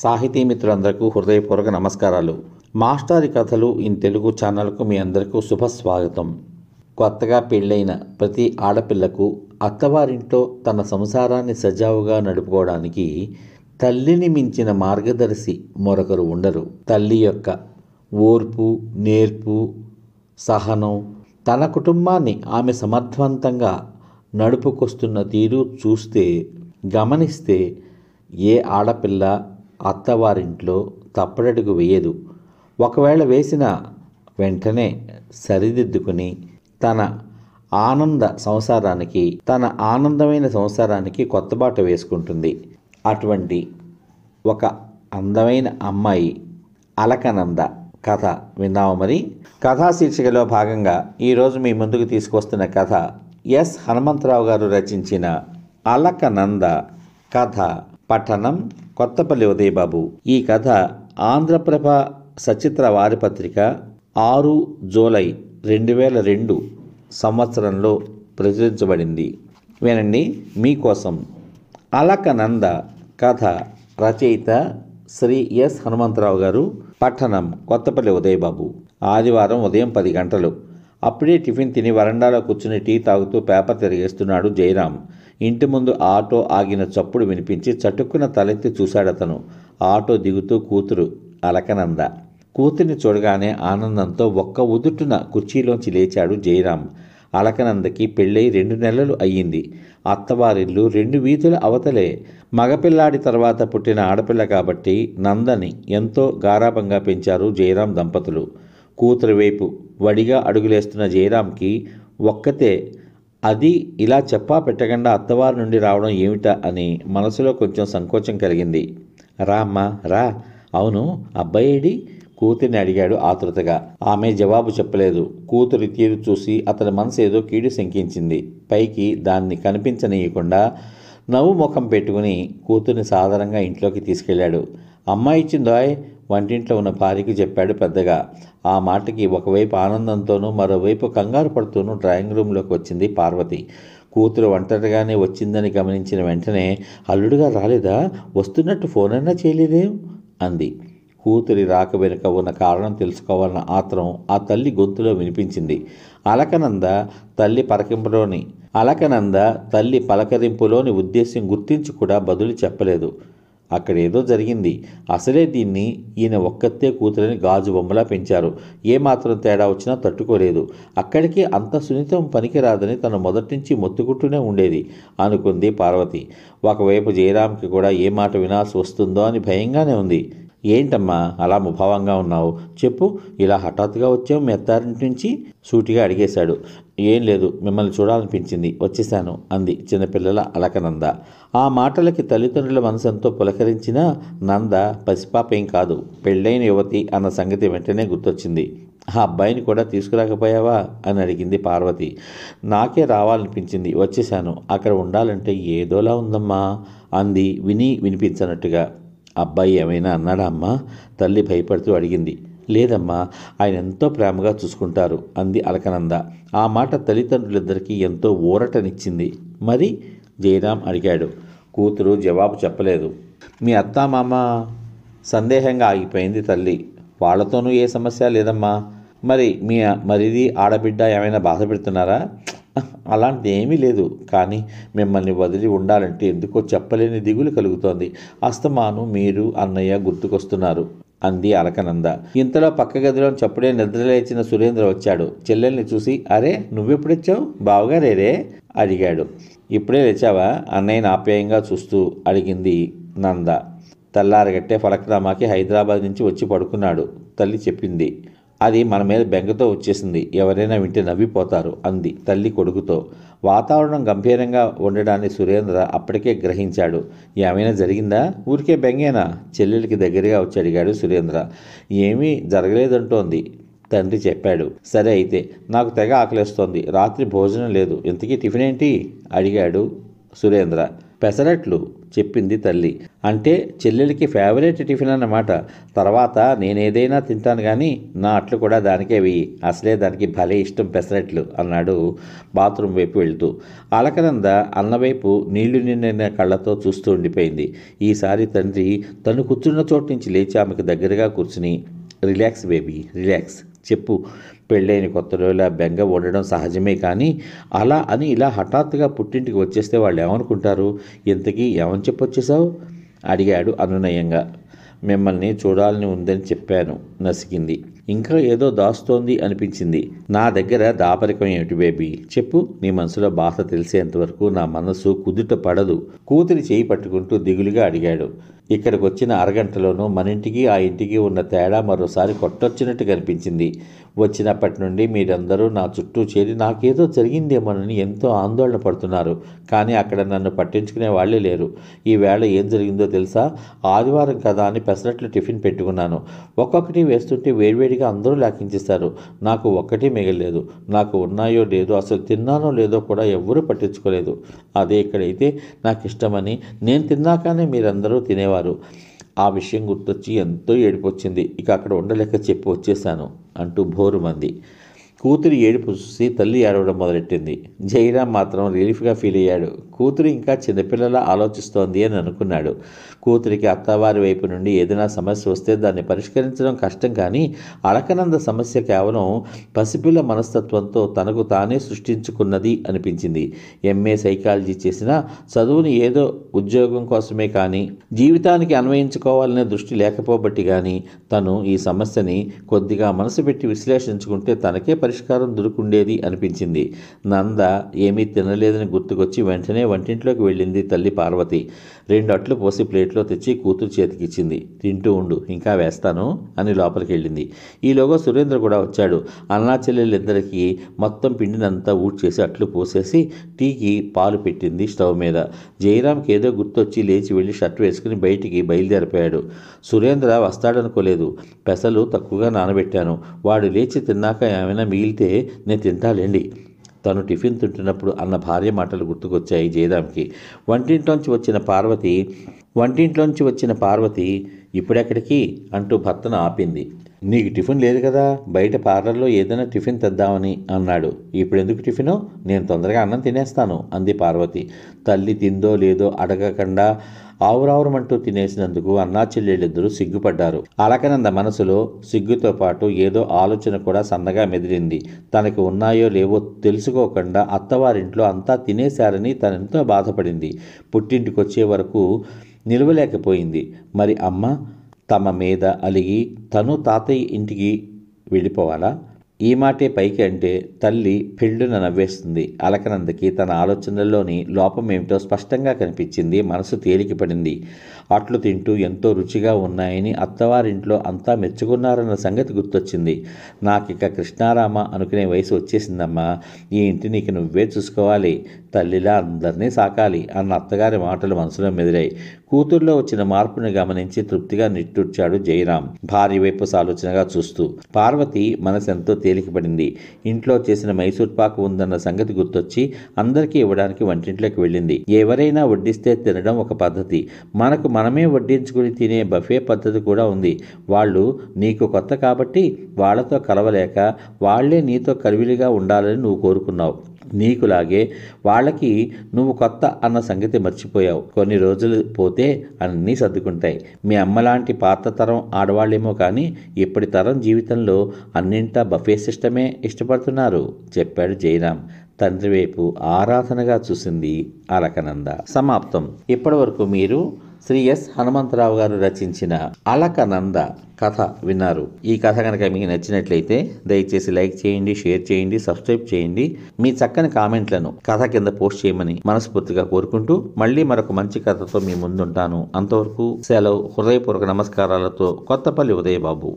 సాహితీ మిత్రులందరికీ హృదయపూర్వక నమస్కారాలు మాస్టారి కథలు ఇన్ తెలుగు ఛానల్కు మీ అందరికీ శుభస్వాగతం కొత్తగా పెళ్ళైన ప్రతి ఆడపిల్లకు అత్తవారింట్లో తన సంసారాన్ని సజావుగా నడుపుకోవడానికి తల్లిని మించిన మార్గదర్శి మరొకరు ఉండరు తల్లి యొక్క ఓర్పు నేర్పు సహనం తన కుటుంబాన్ని ఆమె సమర్థవంతంగా నడుపుకొస్తున్న తీరు చూస్తే గమనిస్తే ఏ ఆడపిల్ల అత్తవారింట్లో తప్పడడుగు వేయదు ఒకవేళ వేసిన వెంటనే సరిదిద్దుకుని తన ఆనంద సంసారానికి తన ఆనందమైన సంసారానికి కొత్త బాట వేసుకుంటుంది అటువంటి ఒక అందమైన అమ్మాయి అలకనంద కథ విన్నాము మరి కథా శీర్షికలో భాగంగా ఈరోజు మీ ముందుకు తీసుకొస్తున్న కథ ఎస్ హనుమంతరావు గారు రచించిన అలకనంద కథ పఠనం కొత్తపల్లి ఉదయబాబు ఈ కథ ఆంధ్రప్రభ సచిత్ర వారిపత్రిక ఆరు జూలై రెండు వేల రెండు సంవత్సరంలో ప్రచురించబడింది వినండి మీకోసం అలకనంద కథ రచయిత శ్రీ ఎస్ హనుమంతరావు గారు పట్టణం కొత్తపల్లి ఉదయబాబు ఆదివారం ఉదయం పది గంటలు అప్పుడే టిఫిన్ తిని వరండాలో కూర్చుని టీ తాగుతూ పేపర్ తిరిగేస్తున్నాడు జయరాం ఇంటి ముందు ఆటో ఆగిన చప్పుడు వినిపించి చటుక్కున తలెత్తి చూశాడతను ఆటో దిగుతూ కూతురు అలకనంద కూతుర్ని చూడగానే ఆనందంతో ఒక్క ఉదుటున కుర్చీలోంచి లేచాడు జయరాం అలకనందకి పెళ్ళై రెండు నెలలు అయ్యింది అత్తవారిల్లు రెండు వీధుల అవతలే మగపిల్లాడి తర్వాత పుట్టిన ఆడపిల్ల కాబట్టి నందని ఎంతో గారాభంగా పెంచారు జయరాం దంపతులు కూతురు వైపు వడిగా అడుగులేస్తున్న జయరాంకి ఒక్కతే అది ఇలా చెప్పా పెట్టకుండా అత్తవారి నుండి రావడం ఏమిటా అని మనసులో కొంచెం సంకోచం కలిగింది రా అమ్మా రా అవును అబ్బాయిడి కూతురిని అడిగాడు ఆతృతగా ఆమె జవాబు చెప్పలేదు కూతురి తీరు చూసి అతని మనసు ఏదో కీడు శంకించింది పైకి దాన్ని కనిపించనీయకుండా నవ్వు ముఖం పెట్టుకుని కూతుర్ని సాధారణంగా ఇంట్లోకి తీసుకెళ్లాడు అమ్మాయి ఇచ్చిందోయ్ వంటింట్లో ఉన్న భార్యకి చెప్పాడు పెద్దగా ఆ మాటకి ఒకవైపు ఆనందంతోనూ మరోవైపు కంగారు పడుతూనూ డ్రాయింగ్ రూమ్లోకి వచ్చింది పార్వతి కూతురు ఒంటరిగానే వచ్చిందని గమనించిన వెంటనే అల్లుడుగా రాలేదా వస్తున్నట్టు ఫోన్ అయినా చేయలేదే అంది కూతురి రాక వెనుక ఉన్న కారణం తెలుసుకోవాలన్న ఆత్రం ఆ తల్లి గొంతులో వినిపించింది అలకనంద తల్లి పరకింపులోని అలకనంద తల్లి పలకరింపులోని ఉద్దేశ్యం గుర్తించి కూడా బదులు చెప్పలేదు అక్కడ ఏదో జరిగింది అసలే దీన్ని ఈయన ఒక్కతే కూతురని గాజు బొమ్మలా పెంచారు ఏమాత్రం తేడా వచ్చినా తట్టుకోలేదు అక్కడికి అంత సున్నితం పనికిరాదని తను మొదటి నుంచి మొత్తుకుంటూనే ఉండేది అనుకుంది పార్వతి ఒకవైపు జయరామ్కి కూడా ఏ మాట వినాల్సి వస్తుందో అని భయంగానే ఉంది ఏంటమ్మా అలా ముభావంగా ఉన్నావు చెప్పు ఇలా హఠాత్తుగా వచ్చావు మెత్తారింటి నుంచి సూటిగా అడిగేశాడు ఏం లేదు మిమ్మల్ని చూడాలనిపించింది వచ్చేశాను అంది చిన్నపిల్లల అలకనంద ఆ మాటలకి తల్లిదండ్రుల మనసంతో పులకరించిన నంద పసిపాపేం కాదు పెళ్ళైన యువతి అన్న సంగతి వెంటనే గుర్తొచ్చింది ఆ అబ్బాయిని కూడా తీసుకురాకపోయావా అని అడిగింది పార్వతి నాకే రావాలనిపించింది వచ్చేశాను అక్కడ ఉండాలంటే ఏదోలా ఉందమ్మా అంది విని వినిపించనట్టుగా అబ్బాయి ఏమైనా అన్నాడా అమ్మా తల్లి భయపడుతూ అడిగింది లేదమ్మా ఆయన ఎంతో ప్రేమగా చూసుకుంటారు అంది అలకనంద ఆ మాట తల్లిదండ్రులిద్దరికీ ఎంతో ఊరటనిచ్చింది మరి జయరాం అడిగాడు కూతురు జవాబు చెప్పలేదు మీ అత్తామామ సందేహంగా ఆగిపోయింది తల్లి వాళ్లతోనూ ఏ సమస్య లేదమ్మా మరి మీ మరిది ఆడబిడ్డ ఏమైనా బాధ పెడుతున్నారా అలాంటిది ఏమీ లేదు కానీ మిమ్మల్ని వదిలి ఉండాలంటే ఎందుకో చెప్పలేని దిగులు కలుగుతోంది అస్తమాను మీరు అన్నయ్య గుర్తుకొస్తున్నారు అంది అలకనంద ఇంతలో పక్క గదిలో చప్పుడే నిద్రలేచిన సురేంద్ర వచ్చాడు చెల్లెల్ని చూసి అరే నువ్వెప్పుడొచ్చావు బావగారేరే అడిగాడు ఇప్పుడే లేచావా అన్నయ్యని ఆప్యాయంగా చూస్తూ అడిగింది నంద తెల్లారగట్టే ఫలక్నామాకి హైదరాబాద్ నుంచి వచ్చి పడుకున్నాడు తల్లి చెప్పింది అది మన మీద బెంగతో వచ్చేసింది ఎవరైనా వింటే నవ్విపోతారు అంది తల్లి కొడుకుతో వాతావరణం గంభీరంగా ఉండడాన్ని సురేంద్ర అప్పటికే గ్రహించాడు ఏమైనా జరిగిందా ఊరికే బెంగేనా చెల్లెలికి దగ్గరగా వచ్చి అడిగాడు సురేంద్ర ఏమీ జరగలేదంటోంది తండ్రి చెప్పాడు సరే అయితే నాకు తెగ ఆకలిస్తోంది రాత్రి భోజనం లేదు ఇంతకీ టిఫిన్ ఏంటి అడిగాడు సురేంద్ర పెసరట్లు చెప్పింది తల్లి అంటే చెల్లెలికి ఫేవరెట్ టిఫిన్ అన్నమాట తర్వాత నేనేదైనా తింటాను కానీ నా అట్లు కూడా దానికే వెయ్యి అసలే దానికి భలే ఇష్టం పెసరట్లు అన్నాడు బాత్రూమ్ వైపు వెళ్తూ అలకనంద అన్నవైపు నీళ్లు నిండిన కళ్ళతో చూస్తూ ఉండిపోయింది ఈసారి తండ్రి తను కూర్చున్న చోటు నుంచి లేచి ఆమెకు దగ్గరగా కూర్చుని రిలాక్స్ బేబీ రిలాక్స్ చెప్పు పెళ్ళైన కొత్తలో ఇలా బెంగ ఉండడం సహజమే కానీ అలా అని ఇలా హఠాత్తుగా పుట్టింటికి వచ్చేస్తే వాళ్ళు ఏమనుకుంటారు ఇంతకీ ఏమని చెప్పొచ్చేసావు అడిగాడు అనునయంగా మిమ్మల్ని చూడాలని ఉందని చెప్పాను నసికింది ఇంకా ఏదో దాస్తోంది అనిపించింది నా దగ్గర దాపరికం ఏమిటి బేబీ చెప్పు నీ మనసులో బాధ తెలిసేంతవరకు నా మనసు కుదుట పడదు కూతురి చేయి పట్టుకుంటూ దిగులుగా అడిగాడు ఇక్కడికి వచ్చిన అరగంటలోనూ మన ఇంటికి ఆ ఇంటికి ఉన్న తేడా మరోసారి కొట్టొచ్చినట్టు కనిపించింది వచ్చినప్పటి నుండి మీరందరూ నా చుట్టూ చేరి నాకేదో జరిగిందేమోనని ఎంతో ఆందోళన పడుతున్నారు కానీ అక్కడ నన్ను పట్టించుకునే వాళ్ళే లేరు ఈవేళ ఏం జరిగిందో తెలుసా ఆదివారం కదా అని పెసరట్లు టిఫిన్ పెట్టుకున్నాను ఒక్కొక్కటి వేస్తుంటే వేడివేడిగా అందరూ లాకించేస్తారు నాకు ఒక్కటి మిగలేదు నాకు ఉన్నాయో లేదో అసలు తిన్నానో లేదో కూడా ఎవ్వరూ పట్టించుకోలేదు అదే ఇక్కడైతే నాకు ఇష్టమని నేను తిన్నాకనే మీరందరూ తినేవారు చేసేవారు ఆ విషయం గుర్తొచ్చి ఎంతో ఏడిపొచ్చింది ఇక అక్కడ ఉండలేక చెప్పి వచ్చేశాను అంటూ భోరుమంది కూతురి ఏడుపు చూసి తల్లి ఏడవడం మొదలెట్టింది జయరాం మాత్రం రిలీఫ్గా ఫీల్ అయ్యాడు కూతురు ఇంకా చిన్నపిల్లలా ఆలోచిస్తోంది అని అనుకున్నాడు కూతురికి అత్తవారి వైపు నుండి ఏదైనా సమస్య వస్తే దాన్ని పరిష్కరించడం కష్టం కానీ అలకనంద సమస్య కేవలం పసిపిల్ల మనస్తత్వంతో తనకు తానే సృష్టించుకున్నది అనిపించింది ఎంఏ సైకాలజీ చేసిన చదువుని ఏదో ఉద్యోగం కోసమే కానీ జీవితానికి అన్వయించుకోవాలనే దృష్టి లేకపోబట్టి కానీ తను ఈ సమస్యని కొద్దిగా మనసు పెట్టి విశ్లేషించుకుంటే తనకే పరి పరిష్కారం దొరుకుండేది అనిపించింది నంద ఏమీ తినలేదని గుర్తుకొచ్చి వెంటనే వంటింట్లోకి వెళ్ళింది తల్లి పార్వతి రెండు అట్లు పోసి ప్లేట్లో తెచ్చి కూతురు చేతికిచ్చింది తింటూ ఉండు ఇంకా వేస్తాను అని లోపలికి వెళ్ళింది ఈలోగా సురేంద్ర కూడా వచ్చాడు అన్నా చెల్లెళ్ళిద్దరికీ మొత్తం పిండినంతా ఊడ్చేసి అట్లు పోసేసి టీకి పాలు పెట్టింది స్టవ్ మీద జయరామ్కి ఏదో గుర్తొచ్చి లేచి వెళ్ళి షర్ట్ వేసుకుని బయటికి బయలుదేరిపోయాడు సురేంద్ర వస్తాడనుకోలేదు పెసలు తక్కువగా నానబెట్టాను వాడు లేచి తిన్నాక ఏమైనా మిగిలి మిగిలితే నేను తింటాలేండి తను టిఫిన్ తింటున్నప్పుడు అన్న భార్య మాటలు గుర్తుకొచ్చాయి జయరామ్కి వంటింట్లోంచి వచ్చిన పార్వతి వంటింట్లోంచి వచ్చిన పార్వతి ఇప్పుడెక్కడికి అంటూ భర్తను ఆపింది నీకు టిఫిన్ లేదు కదా బయట పార్లర్లో ఏదైనా టిఫిన్ తెద్దామని అన్నాడు ఇప్పుడు ఎందుకు టిఫిను నేను తొందరగా అన్నం తినేస్తాను అంది పార్వతి తల్లి తిందో లేదో అడగకుండా ఆవురావురమంటూ తినేసినందుకు అన్నా చెల్లెళ్ళిద్దరూ సిగ్గుపడ్డారు అలకనంద మనసులో సిగ్గుతో పాటు ఏదో ఆలోచన కూడా సన్నగా మెదిలింది తనకు ఉన్నాయో లేవో తెలుసుకోకుండా అత్తవారింట్లో అంతా తినేశారని తనెంతో బాధపడింది పుట్టింటికొచ్చే వరకు నిలవలేకపోయింది మరి అమ్మ తమ మీద అలిగి తను తాతయ్య ఇంటికి వెళ్ళిపోవాలా ఈ మాటే పైకి అంటే తల్లి పెళ్ళున నవ్వేస్తుంది అలకనందకి తన ఆలోచనల్లోని లోపం ఏమిటో స్పష్టంగా కనిపించింది మనసు తేలికపడింది అట్లు తింటూ ఎంతో రుచిగా ఉన్నాయని అత్తవారింట్లో అంతా మెచ్చుకున్నారన్న సంగతి గుర్తొచ్చింది నాకిక కృష్ణారామ అనుకునే వయసు వచ్చేసిందమ్మా ఈ ఇంటి నీకు నువ్వే చూసుకోవాలి తల్లిలా అందరినీ సాకాలి అన్న అత్తగారి మాటలు మనసులో మెదిరాయి కూతుర్లో వచ్చిన మార్పును గమనించి తృప్తిగా నిట్టూర్చాడు జయరాం భార్య వైపు సాలోచనగా చూస్తూ పార్వతి మనసెంతో తేలి తేలికపడింది ఇంట్లో చేసిన మైసూర్ పాక్ ఉందన్న సంగతి గుర్తొచ్చి అందరికీ ఇవ్వడానికి వంటింట్లోకి వెళ్ళింది ఎవరైనా వడ్డిస్తే తినడం ఒక పద్ధతి మనకు మనమే వడ్డించుకుని తినే బఫే పద్ధతి కూడా ఉంది వాళ్ళు నీకు కొత్త కాబట్టి వాళ్ళతో కలవలేక వాళ్లే నీతో కరివిలిగా ఉండాలని నువ్వు కోరుకున్నావు నీకులాగే వాళ్ళకి నువ్వు కొత్త అన్న సంగతి మర్చిపోయావు కొన్ని రోజులు పోతే అన్నీ సర్దుకుంటాయి మీ అమ్మలాంటి పాత తరం ఆడవాళ్ళేమో కానీ ఇప్పటి తరం జీవితంలో అన్నింటా బఫే సిస్టమే ఇష్టపడుతున్నారు చెప్పాడు జయరాం తండ్రి వైపు ఆరాధనగా చూసింది అలకనంద సమాప్తం ఇప్పటి వరకు మీరు శ్రీ ఎస్ హనుమంతరావు గారు రచించిన అలకనంద కథ విన్నారు ఈ కథ కనుక మీకు నచ్చినట్లయితే దయచేసి లైక్ చేయండి షేర్ చేయండి సబ్స్క్రైబ్ చేయండి మీ చక్కని కామెంట్లను కథ కింద పోస్ట్ చేయమని మనస్ఫూర్తిగా కోరుకుంటూ మళ్ళీ మరొక మంచి కథతో మీ ముందుంటాను అంతవరకు సెలవు హృదయపూర్వక నమస్కారాలతో కొత్తపల్లి ఉదయబాబు